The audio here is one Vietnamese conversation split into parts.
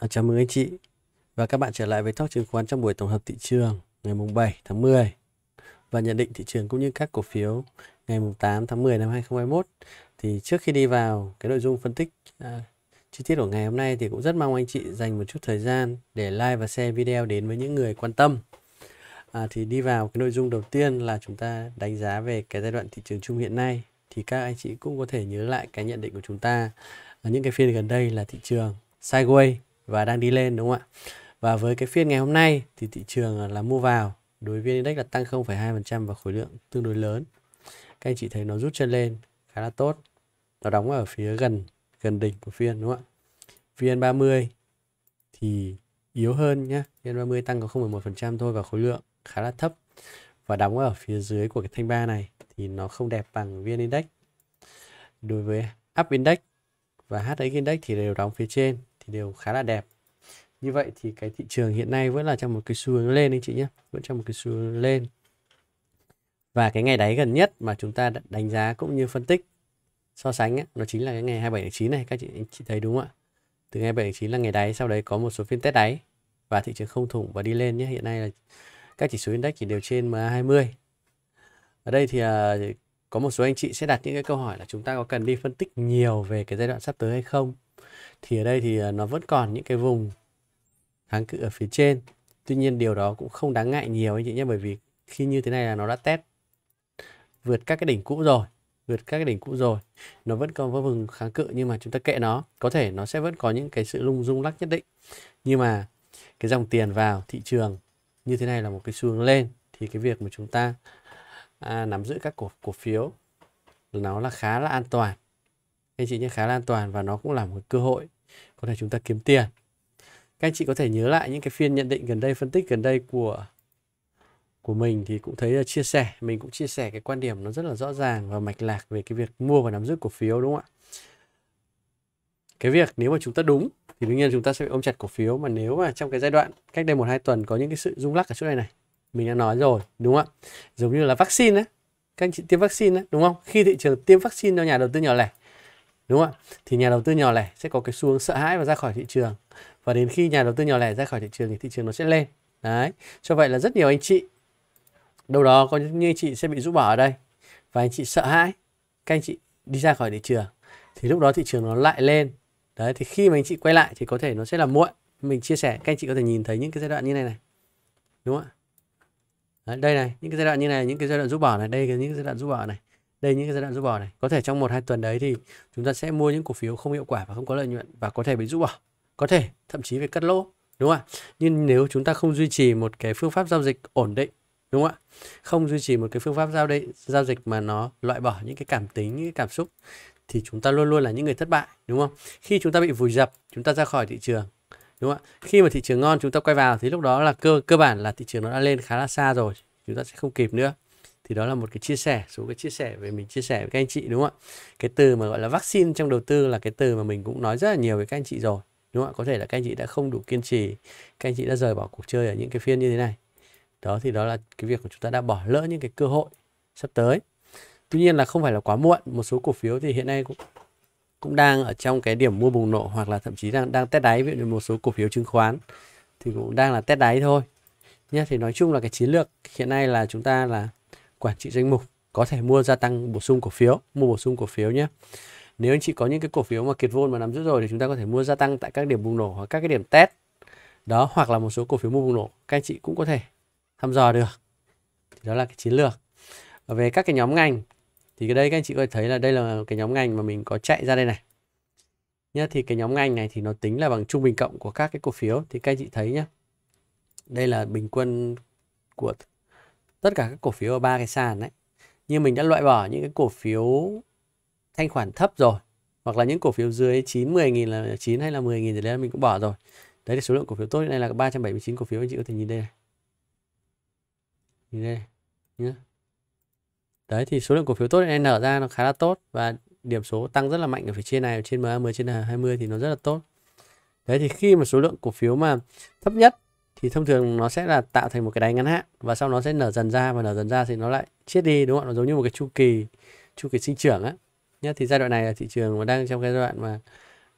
À, chào mừng anh chị và các bạn trở lại với Talk chứng khoán trong buổi tổng hợp thị trường ngày mùng 7 tháng 10 và nhận định thị trường cũng như các cổ phiếu ngày mùng 8 tháng 10 năm 2021. Thì trước khi đi vào cái nội dung phân tích à, chi tiết của ngày hôm nay thì cũng rất mong anh chị dành một chút thời gian để like và share video đến với những người quan tâm. À, thì đi vào cái nội dung đầu tiên là chúng ta đánh giá về cái giai đoạn thị trường chung hiện nay thì các anh chị cũng có thể nhớ lại cái nhận định của chúng ta ở những cái phiên gần đây là thị trường sideways và đang đi lên đúng không ạ? Và với cái phiên ngày hôm nay thì thị trường là mua vào, đối với index là tăng 0,2% và khối lượng tương đối lớn. Các anh chị thấy nó rút chân lên khá là tốt. Nó đóng ở phía gần gần đỉnh của phiên đúng không ạ? VN30 thì yếu hơn nhá VN30 tăng có 0,1% thôi và khối lượng khá là thấp và đóng ở phía dưới của cái thanh ba này thì nó không đẹp bằng VN Index. Đối với Up Index và HX Index thì đều đóng phía trên thì đều khá là đẹp như vậy thì cái thị trường hiện nay vẫn là trong một cái xu hướng lên anh chị nhé vẫn trong một cái xu hướng lên và cái ngày đáy gần nhất mà chúng ta đánh giá cũng như phân tích so sánh ấy, nó chính là cái ngày 27 tháng 9 này các chị anh chị thấy đúng không ạ từ ngày 7 tháng 9 là ngày đáy sau đấy có một số phiên test đáy và thị trường không thủng và đi lên nhé hiện nay là các chỉ số index chỉ đều trên MA20 ở đây thì uh, có một số anh chị sẽ đặt những cái câu hỏi là chúng ta có cần đi phân tích nhiều về cái giai đoạn sắp tới hay không thì ở đây thì à, nó vẫn còn những cái vùng kháng cự ở phía trên tuy nhiên điều đó cũng không đáng ngại nhiều anh chị nhé bởi vì khi như thế này là nó đã test vượt các cái đỉnh cũ rồi vượt các cái đỉnh cũ rồi nó vẫn còn có vùng kháng cự nhưng mà chúng ta kệ nó có thể nó sẽ vẫn có những cái sự lung rung lắc nhất định nhưng mà cái dòng tiền vào thị trường như thế này là một cái xu hướng lên thì cái việc mà chúng ta à, nắm giữ các cổ cổ phiếu nó là khá là an toàn anh chị nhé khá là an toàn và nó cũng là một cơ hội có thể chúng ta kiếm tiền các anh chị có thể nhớ lại những cái phiên nhận định gần đây phân tích gần đây của của mình thì cũng thấy là chia sẻ mình cũng chia sẻ cái quan điểm nó rất là rõ ràng và mạch lạc về cái việc mua và nắm giữ cổ phiếu đúng không ạ cái việc nếu mà chúng ta đúng thì đương nhiên chúng ta sẽ bị ôm chặt cổ phiếu mà nếu mà trong cái giai đoạn cách đây một hai tuần có những cái sự rung lắc ở chỗ này này mình đã nói rồi đúng không ạ giống như là vaccine ấy các anh chị tiêm vaccine ấy, đúng không khi thị trường tiêm vaccine cho nhà đầu tư nhỏ lẻ đúng không ạ thì nhà đầu tư nhỏ lẻ sẽ có cái xu hướng sợ hãi và ra khỏi thị trường và đến khi nhà đầu tư nhỏ lẻ ra khỏi thị trường thì thị trường nó sẽ lên đấy cho vậy là rất nhiều anh chị đâu đó có những anh chị sẽ bị rũ bỏ ở đây và anh chị sợ hãi các anh chị đi ra khỏi thị trường thì lúc đó thị trường nó lại lên đấy thì khi mà anh chị quay lại thì có thể nó sẽ là muộn mình chia sẻ các anh chị có thể nhìn thấy những cái giai đoạn như này này đúng không ạ đây này những cái giai đoạn như này những cái giai đoạn rũ bỏ này đây là những cái giai đoạn rũ bỏ này đây những cái giai đoạn rũ bỏ này có thể trong một hai tuần đấy thì chúng ta sẽ mua những cổ phiếu không hiệu quả và không có lợi nhuận và có thể bị rũ bỏ có thể thậm chí phải cắt lỗ đúng không ạ nhưng nếu chúng ta không duy trì một cái phương pháp giao dịch ổn định đúng không ạ không duy trì một cái phương pháp giao định giao dịch mà nó loại bỏ những cái cảm tính những cái cảm xúc thì chúng ta luôn luôn là những người thất bại đúng không khi chúng ta bị vùi dập chúng ta ra khỏi thị trường đúng không ạ khi mà thị trường ngon chúng ta quay vào thì lúc đó là cơ cơ bản là thị trường nó đã lên khá là xa rồi chúng ta sẽ không kịp nữa thì đó là một cái chia sẻ số cái chia sẻ về mình chia sẻ với các anh chị đúng không ạ cái từ mà gọi là vaccine trong đầu tư là cái từ mà mình cũng nói rất là nhiều với các anh chị rồi đúng không ạ có thể là các anh chị đã không đủ kiên trì các anh chị đã rời bỏ cuộc chơi ở những cái phiên như thế này đó thì đó là cái việc của chúng ta đã bỏ lỡ những cái cơ hội sắp tới tuy nhiên là không phải là quá muộn một số cổ phiếu thì hiện nay cũng cũng đang ở trong cái điểm mua bùng nổ hoặc là thậm chí đang đang test đáy với một số cổ phiếu chứng khoán thì cũng đang là test đáy thôi nhé thì nói chung là cái chiến lược hiện nay là chúng ta là quản trị danh mục có thể mua gia tăng bổ sung cổ phiếu mua bổ sung cổ phiếu nhé nếu anh chị có những cái cổ phiếu mà kiệt vôn mà nắm giữ rồi thì chúng ta có thể mua gia tăng tại các điểm bùng nổ hoặc các cái điểm test đó hoặc là một số cổ phiếu mua bùng nổ các anh chị cũng có thể thăm dò được thì đó là cái chiến lược và về các cái nhóm ngành thì cái đây các anh chị có thể thấy là đây là cái nhóm ngành mà mình có chạy ra đây này nhá thì cái nhóm ngành này thì nó tính là bằng trung bình cộng của các cái cổ phiếu thì các anh chị thấy nhá đây là bình quân của tất cả các cổ phiếu ở ba cái sàn đấy nhưng mình đã loại bỏ những cái cổ phiếu thanh khoản thấp rồi hoặc là những cổ phiếu dưới 9 10 nghìn là 9 hay là 10 nghìn thì đấy mình cũng bỏ rồi đấy thì số lượng cổ phiếu tốt hiện nay là 379 cổ phiếu anh chị có thể nhìn đây này. nhìn đây nhé đấy thì số lượng cổ phiếu tốt này nở ra nó khá là tốt và điểm số tăng rất là mạnh ở phía trên này ở trên MA10 trên H20 thì nó rất là tốt đấy thì khi mà số lượng cổ phiếu mà thấp nhất thì thông thường nó sẽ là tạo thành một cái đáy ngắn hạn và sau nó sẽ nở dần ra và nở dần ra thì nó lại chết đi đúng không ạ nó giống như một cái chu kỳ chu kỳ sinh trưởng á nhé thì giai đoạn này là thị trường mà đang trong cái giai đoạn mà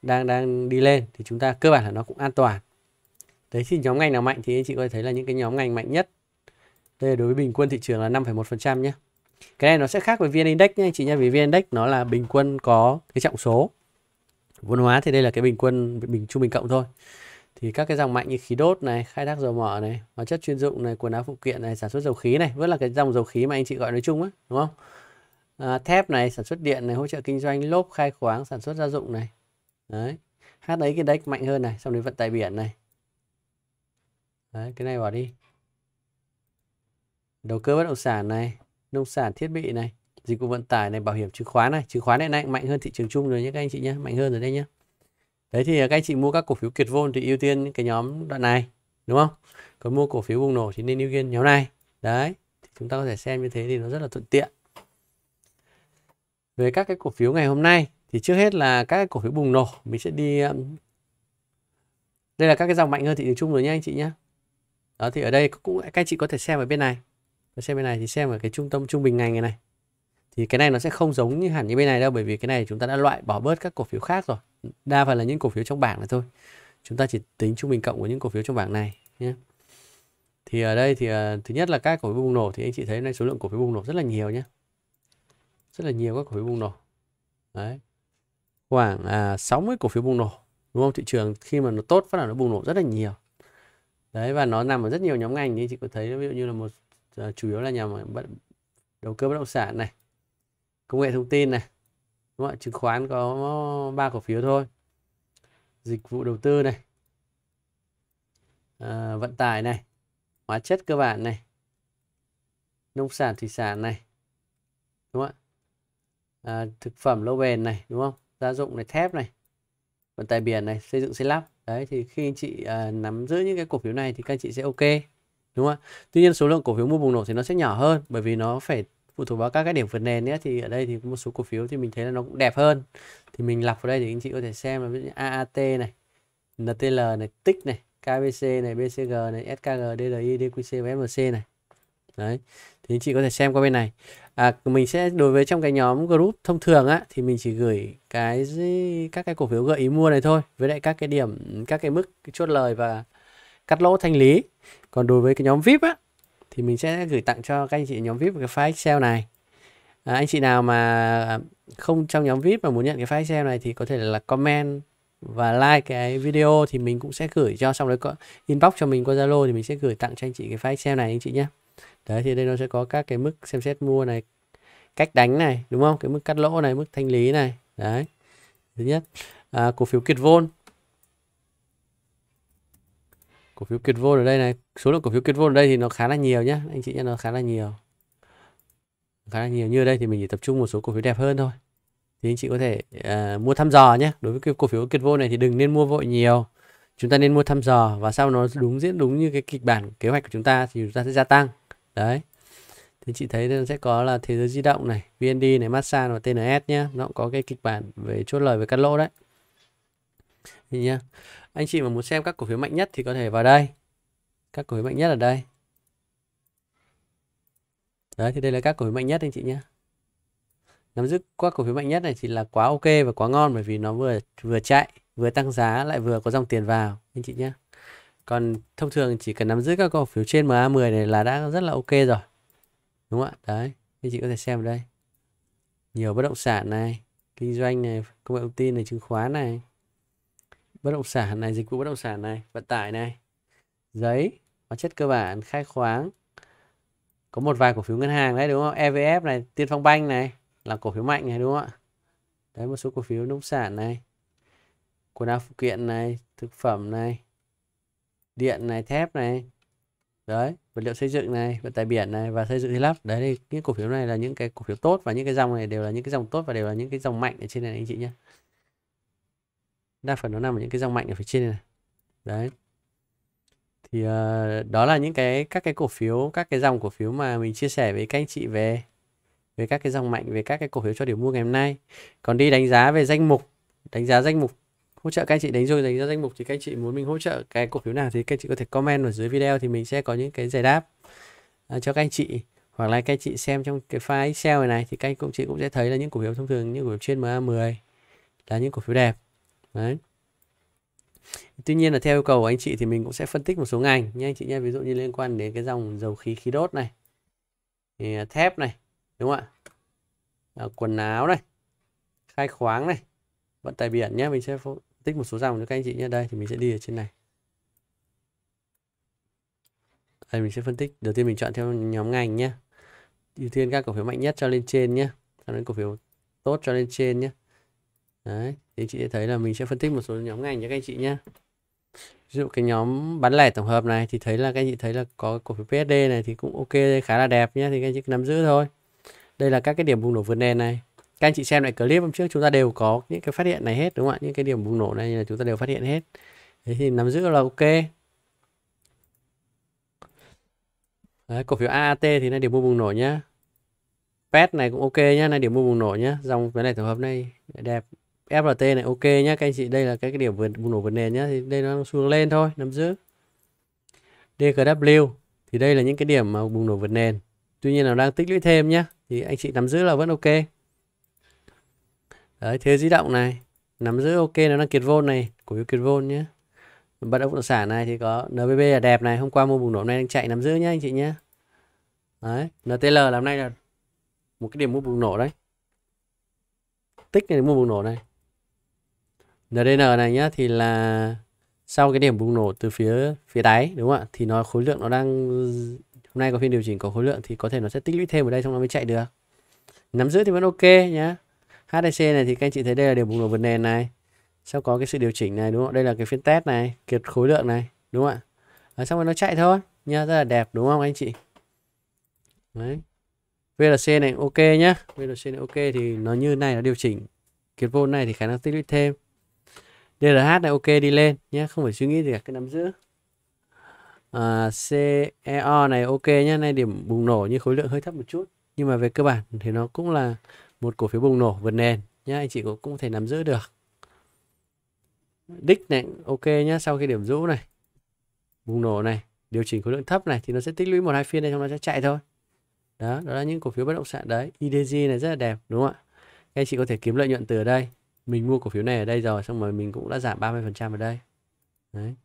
đang đang đi lên thì chúng ta cơ bản là nó cũng an toàn đấy thì nhóm ngành nào mạnh thì anh chị có thể thấy là những cái nhóm ngành mạnh nhất đây đối với bình quân thị trường là 5,1% nhé cái này nó sẽ khác với vn index nhé anh chị nhé vì vn index nó là bình quân có cái trọng số vốn hóa thì đây là cái bình quân bình trung bình cộng thôi thì các cái dòng mạnh như khí đốt này, khai thác dầu mỏ này, hóa chất chuyên dụng này, quần áo phụ kiện này, sản xuất dầu khí này, vẫn là cái dòng dầu khí mà anh chị gọi nói chung á, đúng không? À, thép này, sản xuất điện này, hỗ trợ kinh doanh, lốp khai khoáng, sản xuất gia dụng này. Đấy. Hát đấy cái đấy mạnh hơn này, xong đến vận tải biển này. Đấy, cái này bỏ đi. Đầu cơ bất động sản này, nông sản thiết bị này, dịch vụ vận tải này, bảo hiểm chứng khoán này, chứng khoán này, này mạnh hơn thị trường chung rồi nhé các anh chị nhé, mạnh hơn rồi đây nhé. Đấy thì các anh chị mua các cổ phiếu kiệt vôn thì ưu tiên cái nhóm đoạn này đúng không? Còn mua cổ phiếu bùng nổ thì nên ưu tiên nhóm này. Đấy, thì chúng ta có thể xem như thế thì nó rất là thuận tiện. Về các cái cổ phiếu ngày hôm nay thì trước hết là các cái cổ phiếu bùng nổ mình sẽ đi um, đây là các cái dòng mạnh hơn thị trường chung rồi nhé anh chị nhé. Đó thì ở đây cũng các anh chị có thể xem ở bên này. Xem bên này thì xem ở cái trung tâm trung bình ngành này này thì cái này nó sẽ không giống như hẳn như bên này đâu bởi vì cái này chúng ta đã loại bỏ bớt các cổ phiếu khác rồi đa phần là những cổ phiếu trong bảng này thôi chúng ta chỉ tính trung bình cộng của những cổ phiếu trong bảng này nhé thì ở đây thì uh, thứ nhất là các cổ phiếu bùng nổ thì anh chị thấy nay số lượng cổ phiếu bùng nổ rất là nhiều nhé rất là nhiều các cổ phiếu bùng nổ đấy khoảng à, 60 cổ phiếu bùng nổ đúng không thị trường khi mà nó tốt phát là nó bùng nổ rất là nhiều đấy và nó nằm ở rất nhiều nhóm ngành như chị có thấy ví dụ như là một uh, chủ yếu là nhà bất đầu cơ bất động sản này công nghệ thông tin này đúng không? chứng khoán có ba cổ phiếu thôi dịch vụ đầu tư này à, vận tải này hóa chất cơ bản này nông sản thủy sản này đúng không ạ à, thực phẩm lâu bền này đúng không gia dụng này thép này vận tải biển này xây dựng xây lắp đấy thì khi anh chị à, nắm giữ những cái cổ phiếu này thì các anh chị sẽ ok đúng không ạ tuy nhiên số lượng cổ phiếu mua bùng nổ thì nó sẽ nhỏ hơn bởi vì nó phải phụ thuộc vào các cái điểm vượt nền nhé thì ở đây thì một số cổ phiếu thì mình thấy là nó cũng đẹp hơn thì mình lọc vào đây thì anh chị có thể xem là ví dụ AAT này NTL này tích này KBC này BCG này SKG DRI DQC và MLC này đấy thì anh chị có thể xem qua bên này à, mình sẽ đối với trong cái nhóm group thông thường á thì mình chỉ gửi cái các cái cổ phiếu gợi ý mua này thôi với lại các cái điểm các cái mức chốt lời và cắt lỗ thanh lý còn đối với cái nhóm vip á thì mình sẽ gửi tặng cho các anh chị nhóm VIP cái file Excel này à, anh chị nào mà không trong nhóm VIP mà muốn nhận cái file Excel này thì có thể là comment và like cái video thì mình cũng sẽ gửi cho xong đấy có inbox cho mình qua Zalo thì mình sẽ gửi tặng cho anh chị cái file Excel này anh chị nhé đấy thì đây nó sẽ có các cái mức xem xét mua này cách đánh này đúng không cái mức cắt lỗ này mức thanh lý này đấy thứ nhất à, cổ phiếu Kiệt Vôn cổ phiếu kiệt vô ở đây này số lượng cổ phiếu kiệt vô ở đây thì nó khá là nhiều nhá anh chị nhé nó khá là nhiều khá là nhiều như ở đây thì mình chỉ tập trung một số cổ phiếu đẹp hơn thôi thì anh chị có thể uh, mua thăm dò nhé đối với cái cổ phiếu kiệt vô này thì đừng nên mua vội nhiều chúng ta nên mua thăm dò và sau nó đúng diễn đúng như cái kịch bản kế hoạch của chúng ta thì chúng ta sẽ gia tăng đấy thì chị thấy nó sẽ có là thế giới di động này vnd này massage và tns nhé nó cũng có cái kịch bản về chốt lời về cắt lỗ đấy nha Anh chị mà muốn xem các cổ phiếu mạnh nhất thì có thể vào đây. Các cổ phiếu mạnh nhất ở đây. Đấy thì đây là các cổ phiếu mạnh nhất anh chị nhé. Nắm giữ các cổ phiếu mạnh nhất này thì là quá ok và quá ngon bởi vì nó vừa vừa chạy, vừa tăng giá lại vừa có dòng tiền vào anh chị nhé. Còn thông thường chỉ cần nắm giữ các cổ phiếu trên MA10 này là đã rất là ok rồi. Đúng không ạ? Đấy, anh chị có thể xem ở đây. Nhiều bất động sản này, kinh doanh này, công nghệ thông tin này, chứng khoán này bất động sản này dịch vụ bất động sản này vận tải này giấy hóa chất cơ bản khai khoáng có một vài cổ phiếu ngân hàng đấy đúng không evf này tiên phong banh này là cổ phiếu mạnh này đúng không ạ đấy một số cổ phiếu nông sản này quần áo phụ kiện này thực phẩm này điện này thép này đấy vật liệu xây dựng này vận tải biển này và xây dựng Hy lắp đấy thì những cổ phiếu này là những cái cổ phiếu tốt và những cái dòng này đều là những cái dòng tốt và đều là những cái dòng mạnh ở trên này anh chị nhé đa phần nó nằm ở những cái dòng mạnh ở phía trên này, đấy thì uh, đó là những cái các cái cổ phiếu các cái dòng cổ phiếu mà mình chia sẻ với các anh chị về về các cái dòng mạnh về các cái cổ phiếu cho điểm mua ngày hôm nay còn đi đánh giá về danh mục đánh giá danh mục hỗ trợ các anh chị đánh rồi đánh giá danh mục thì các anh chị muốn mình hỗ trợ cái cổ phiếu nào thì các anh chị có thể comment ở dưới video thì mình sẽ có những cái giải đáp uh, cho các anh chị hoặc là các anh chị xem trong cái file Excel này, này thì các anh chị cũng sẽ thấy là những cổ phiếu thông thường như cổ phiếu trên MA10 là những cổ phiếu đẹp đấy Tuy nhiên là theo yêu cầu của anh chị thì mình cũng sẽ phân tích một số ngành nhé anh chị nhé. Ví dụ như liên quan đến cái dòng dầu khí khí đốt này, thì à, thép này, đúng không ạ? À, quần áo này, khai khoáng này, vận tải biển nhé. Mình sẽ phân tích một số dòng cho các anh chị nhé. Đây thì mình sẽ đi ở trên này. Đây mình sẽ phân tích. Đầu tiên mình chọn theo nhóm ngành nhé. Ưu tiên các cổ phiếu mạnh nhất cho lên trên nhé. cho đến cổ phiếu tốt cho lên trên nhé đấy thì chị sẽ thấy là mình sẽ phân tích một số nhóm ngành cho các anh chị nhé ví dụ cái nhóm bán lẻ tổng hợp này thì thấy là các anh chị thấy là có cổ phiếu PSD này thì cũng ok khá là đẹp nhé thì các anh chị nắm giữ thôi đây là các cái điểm bùng nổ vượt nền này các anh chị xem lại clip hôm trước chúng ta đều có những cái phát hiện này hết đúng không ạ những cái điểm bùng nổ này là chúng ta đều phát hiện hết thế thì nắm giữ là ok Đấy, cổ phiếu AAT thì là điểm mua bùng nổ nhá pet này cũng ok nhá là điểm mua bùng nổ nhá dòng cái này tổng hợp này đẹp FRT này ok nhé các anh chị đây là các cái điểm vượt bùng nổ vượt nền nhé thì đây nó xuống lên thôi nắm giữ DKW thì đây là những cái điểm mà bùng nổ vượt nền tuy nhiên là đang tích lũy thêm nhé thì anh chị nắm giữ là vẫn ok đấy thế di động này nắm giữ ok nó đang kiệt vôn này cổ phiếu kiệt vôn nhé bất động sản này thì có NBB là đẹp này hôm qua mua bùng nổ này đang chạy nắm giữ nhé anh chị nhé đấy NTL làm nay là một cái điểm mua bùng nổ đấy tích này mua bùng nổ này NDN này nhá thì là sau cái điểm bùng nổ từ phía phía đáy đúng không ạ thì nó khối lượng nó đang hôm nay có phiên điều chỉnh có khối lượng thì có thể nó sẽ tích lũy thêm ở đây xong nó mới chạy được nắm giữ thì vẫn ok nhá HDC này thì các anh chị thấy đây là điểm bùng nổ vượt nền này sau có cái sự điều chỉnh này đúng không đây là cái phiên test này kiệt khối lượng này đúng không ạ à, xong rồi nó chạy thôi nha rất là đẹp đúng không anh chị đấy VLC này ok nhá VLC này ok thì nó như này nó điều chỉnh kiệt vô này thì khả năng tích lũy thêm DRH này ok đi lên nhé không phải suy nghĩ gì cả cái nắm giữ à, CEO này ok nhé nay điểm bùng nổ nhưng khối lượng hơi thấp một chút nhưng mà về cơ bản thì nó cũng là một cổ phiếu bùng nổ vượt nền nhé anh chị cũng cũng thể nắm giữ được đích này ok nhé sau khi điểm rũ này bùng nổ này điều chỉnh khối lượng thấp này thì nó sẽ tích lũy một hai phiên đây trong đó sẽ chạy thôi đó đó là những cổ phiếu bất động sản đấy IDG này rất là đẹp đúng không ạ anh chị có thể kiếm lợi nhuận từ đây mình mua cổ phiếu này ở đây rồi xong rồi mình cũng đã giảm 30% ở đây đấy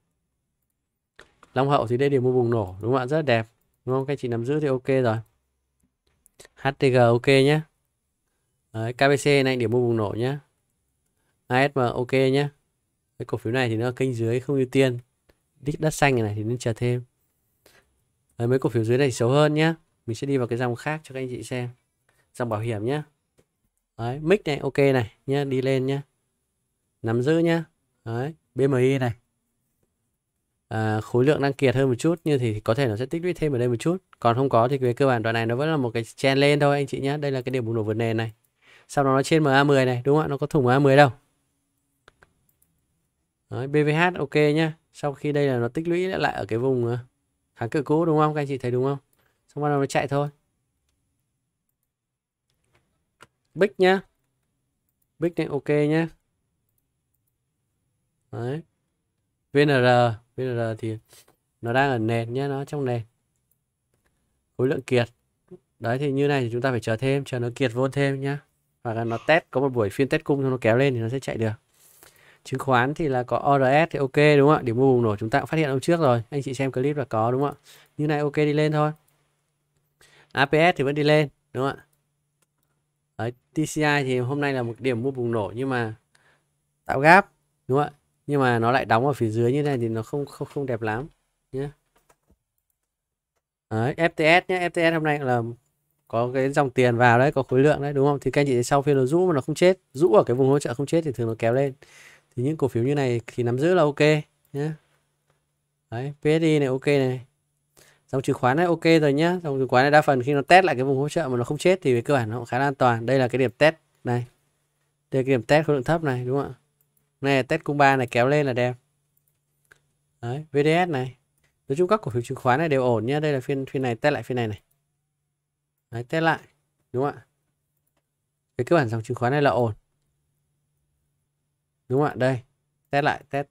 Long Hậu thì đây đều mua bùng nổ đúng không ạ rất là đẹp đúng không các chị nắm giữ thì ok rồi HTG ok nhé đấy, KBC này điểm mua bùng nổ nhé ASM ok nhé cái cổ phiếu này thì nó kênh dưới không ưu tiên đích đất xanh này thì nên chờ thêm đấy, mấy cổ phiếu dưới này xấu hơn nhé mình sẽ đi vào cái dòng khác cho các anh chị xem dòng bảo hiểm nhé đấy mic này ok này nhá đi lên nhá nắm giữ nhá đấy BMI này à, khối lượng đang kiệt hơn một chút như thì có thể nó sẽ tích lũy thêm ở đây một chút còn không có thì về cơ bản đoạn này nó vẫn là một cái chen lên thôi anh chị nhá đây là cái điểm bùng nổ vượt nền này sau đó nó trên MA10 này đúng không ạ nó có thủng MA10 đâu Đấy, BVH ok nhá sau khi đây là nó tích lũy lại ở cái vùng ờ, kháng cự cũ đúng không các anh chị thấy đúng không xong bắt nó chạy thôi big nhá big này ok nhá đấy vnr vnr thì nó đang ở nền nhá nó trong nền khối lượng kiệt đấy thì như này thì chúng ta phải chờ thêm chờ nó kiệt vô thêm nhá hoặc là nó test có một buổi phiên test cung cho nó kéo lên thì nó sẽ chạy được chứng khoán thì là có ORS thì ok đúng không ạ điểm mua bùng nổ chúng ta cũng phát hiện hôm trước rồi anh chị xem clip là có đúng không ạ như này ok đi lên thôi APS thì vẫn đi lên đúng không ạ ở TCI thì hôm nay là một điểm mua bùng nổ nhưng mà tạo gap đúng không ạ nhưng mà nó lại đóng ở phía dưới như thế này thì nó không không không đẹp lắm nhé đấy, FTS nhé FTS hôm nay là có cái dòng tiền vào đấy có khối lượng đấy đúng không thì các anh chị sau phiên nó rũ mà nó không chết rũ ở cái vùng hỗ trợ không chết thì thường nó kéo lên thì những cổ phiếu như này thì nắm giữ là ok nhé đấy PSD này ok này dòng chứng khoán này ok rồi nhá dòng chứng khoán này đa phần khi nó test lại cái vùng hỗ trợ mà nó không chết thì về cơ bản nó cũng khá là an toàn đây là cái điểm test này đây là cái điểm test khối lượng thấp này đúng không ạ này test cung ba này kéo lên là đẹp đấy VDS này nói chung các cổ phiếu chứng khoán này đều ổn nhá đây là phiên phiên này test lại phiên này này đấy test lại đúng không ạ về cơ bản dòng chứng khoán này là ổn đúng không ạ đây test lại test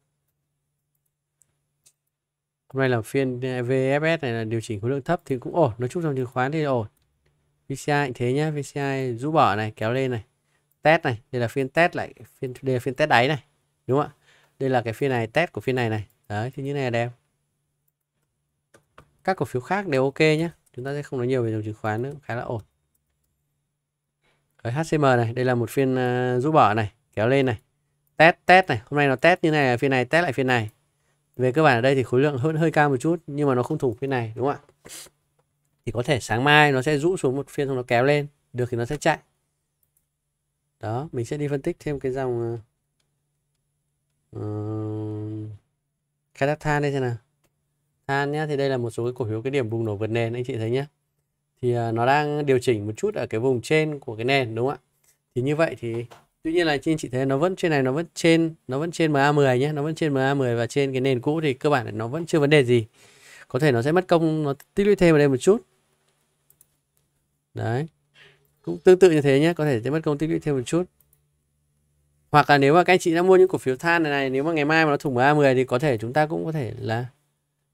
hôm nay là phiên à, VFS này là điều chỉnh khối lượng thấp thì cũng ổn nói chung dòng chứng khoán thì ổn VCI thế nhá VCI rũ bỏ này kéo lên này test này đây là phiên test lại phiên đây là phiên test đáy này đúng không ạ đây là cái phiên này test của phiên này này đấy thì như này là đẹp các cổ phiếu khác đều ok nhé chúng ta sẽ không nói nhiều về dòng chứng khoán nữa khá là ổn ở HCM này đây là một phiên uh, rũ bỏ này kéo lên này test test này hôm nay nó test như này phiên này test lại phiên này về cơ bản ở đây thì khối lượng hơn hơi cao một chút nhưng mà nó không thủ phía này đúng không ạ thì có thể sáng mai nó sẽ rũ xuống một phiên xong nó kéo lên được thì nó sẽ chạy đó mình sẽ đi phân tích thêm cái dòng uh, khai thác than đây xem nào than nhá thì đây là một số cái cổ phiếu cái điểm bùng nổ vượt nền anh chị thấy nhá thì uh, nó đang điều chỉnh một chút ở cái vùng trên của cái nền đúng không ạ thì như vậy thì tuy nhiên là trên chị thấy nó vẫn trên này nó vẫn trên nó vẫn trên MA10 nhé nó vẫn trên MA10 và trên cái nền cũ thì cơ bản là nó vẫn chưa vấn đề gì có thể nó sẽ mất công nó tích lũy thêm vào đây một chút đấy cũng tương tự như thế nhé có thể sẽ mất công tích lũy thêm một chút hoặc là nếu mà các anh chị đã mua những cổ phiếu than này này nếu mà ngày mai mà nó thủng MA10 thì có thể chúng ta cũng có thể là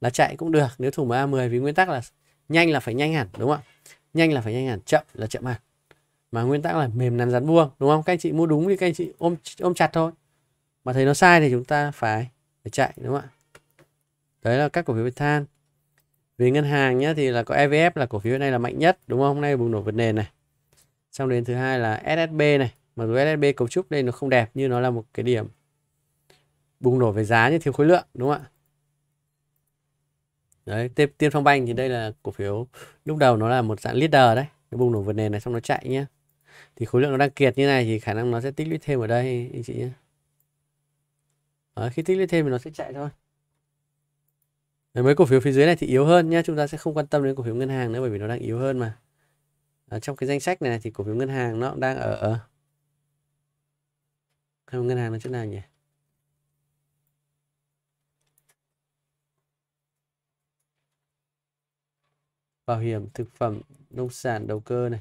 là chạy cũng được nếu thủng MA10 vì nguyên tắc là nhanh là phải nhanh hẳn đúng không ạ nhanh là phải nhanh hẳn chậm là chậm hẳn mà nguyên tắc là mềm nắn rắn buông đúng không các anh chị mua đúng thì các anh chị ôm ôm chặt thôi mà thấy nó sai thì chúng ta phải phải chạy đúng không ạ đấy là các cổ phiếu về than về ngân hàng nhé thì là có EVF là cổ phiếu này là mạnh nhất đúng không hôm nay bùng nổ vượt nền này xong đến thứ hai là SSB này mà dù SSB cấu trúc đây nó không đẹp như nó là một cái điểm bùng nổ về giá như thiếu khối lượng đúng không ạ đấy tiên phong banh thì đây là cổ phiếu lúc đầu nó là một dạng leader đấy nó bùng nổ vượt nền này xong nó chạy nhé thì khối lượng nó đang kiệt như này thì khả năng nó sẽ tích lũy thêm ở đây anh chị nhé khi tích lũy thêm thì nó sẽ chạy thôi Đấy, mấy cổ phiếu phía dưới này thì yếu hơn nhé chúng ta sẽ không quan tâm đến cổ phiếu ngân hàng nữa bởi vì nó đang yếu hơn mà ở ờ, trong cái danh sách này thì cổ phiếu ngân hàng nó đang ở không ngân hàng nó chỗ nào nhỉ bảo hiểm thực phẩm nông sản đầu cơ này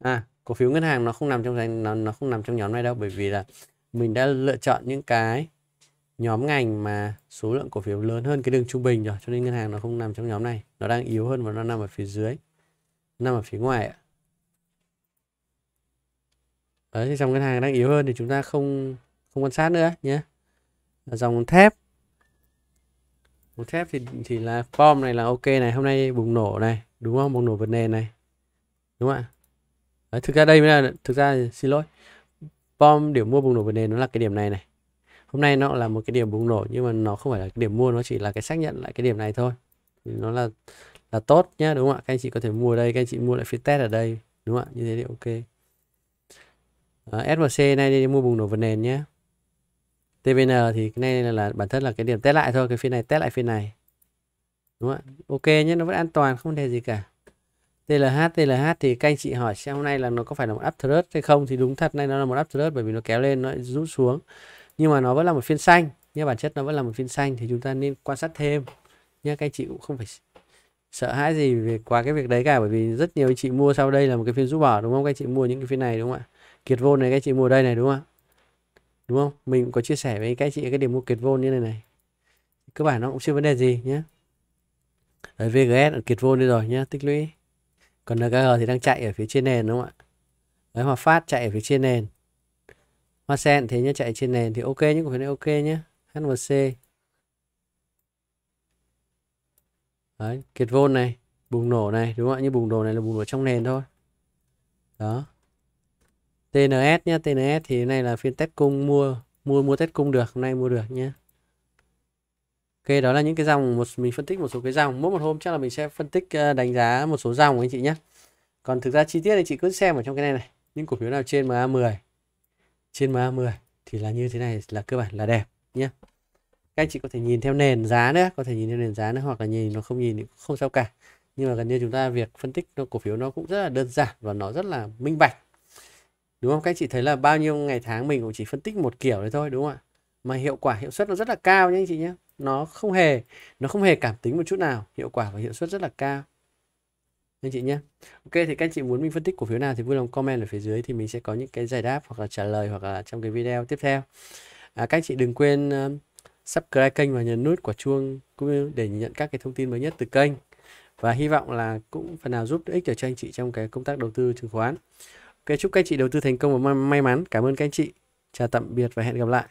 à cổ phiếu ngân hàng nó không nằm trong danh nó nó không nằm trong nhóm này đâu bởi vì là mình đã lựa chọn những cái nhóm ngành mà số lượng cổ phiếu lớn hơn cái đường trung bình rồi cho nên ngân hàng nó không nằm trong nhóm này nó đang yếu hơn và nó nằm ở phía dưới nằm ở phía ngoài ạ đấy thì dòng ngân hàng đang yếu hơn thì chúng ta không không quan sát nữa nhé dòng thép một thép thì thì là form này là ok này hôm nay bùng nổ này đúng không bùng nổ vượt nền này đúng không ạ Đấy, thực ra đây mới là thực ra xin lỗi bom điểm mua bùng nổ về nền nó là cái điểm này này hôm nay nó là một cái điểm bùng nổ nhưng mà nó không phải là cái điểm mua nó chỉ là cái xác nhận lại cái điểm này thôi thì nó là là tốt nhá đúng không ạ các anh chị có thể mua ở đây các anh chị mua lại phiên test ở đây đúng không ạ như thế thì ok à, ờ, SMC nay đi mua bùng nổ vần nền nhé TVN thì cái này là, bản thân là cái điểm test lại thôi cái phiên này test lại phiên này đúng không ạ ok nhé nó vẫn an toàn không vấn đề gì cả TLH, TLH thì các anh chị hỏi xem hôm nay là nó có phải là một uptrend hay không thì đúng thật nay nó là một uptrend bởi vì nó kéo lên nó rút xuống nhưng mà nó vẫn là một phiên xanh nhé bản chất nó vẫn là một phiên xanh thì chúng ta nên quan sát thêm nhé các anh chị cũng không phải sợ hãi gì về qua cái việc đấy cả bởi vì rất nhiều anh chị mua sau đây là một cái phiên rút bỏ đúng không các anh chị mua những cái phiên này đúng không ạ kiệt vô này các anh chị mua đây này đúng không đúng không mình cũng có chia sẻ với các anh chị cái điểm mua kiệt vô như này này cơ bản nó cũng chưa vấn đề gì nhé ở VGS ở kiệt vô đi rồi nhé tích lũy còn NKG thì đang chạy ở phía trên nền đúng không ạ đấy Hòa Phát chạy ở phía trên nền Hoa Sen thế nhé chạy trên nền thì ok những cổ phiếu này ok nhé HMC đấy Kiệt Vôn này bùng nổ này đúng không ạ như bùng nổ này là bùng nổ trong nền thôi đó TNS nhá TNS thì này là phiên test cung mua mua mua test cung được hôm nay mua được nhé đó là những cái dòng một mình phân tích một số cái dòng mỗi một hôm chắc là mình sẽ phân tích ờ, đánh giá một số dòng của anh chị nhé còn thực ra chi tiết thì chị cứ xem ở trong cái này này những cổ phiếu nào trên MA10 trên MA10 thì là như thế này là cơ bản là đẹp nhé các anh chị có thể nhìn theo nền giá nữa có thể nhìn theo nền giá nữa hoặc là nhìn nó không nhìn thì không sao cả nhưng mà gần như chúng ta việc phân tích nó cổ phiếu nó cũng rất là đơn giản và nó rất là minh bạch đúng không các anh chị thấy là bao nhiêu ngày tháng mình cũng chỉ phân tích một kiểu đấy thôi đúng không ạ mà hiệu quả hiệu suất nó rất là cao nhé anh chị nhé nó không hề nó không hề cảm tính một chút nào hiệu quả và hiệu suất rất là cao anh chị nhé ok thì các anh chị muốn mình phân tích cổ phiếu nào thì vui lòng comment ở phía dưới thì mình sẽ có những cái giải đáp hoặc là trả lời hoặc là trong cái video tiếp theo à, các anh chị đừng quên uh, subscribe kênh và nhấn nút quả chuông cũng để nhận các cái thông tin mới nhất từ kênh và hy vọng là cũng phần nào giúp ích cho anh chị trong cái công tác đầu tư chứng khoán ok chúc các anh chị đầu tư thành công và may mắn cảm ơn các anh chị chào tạm biệt và hẹn gặp lại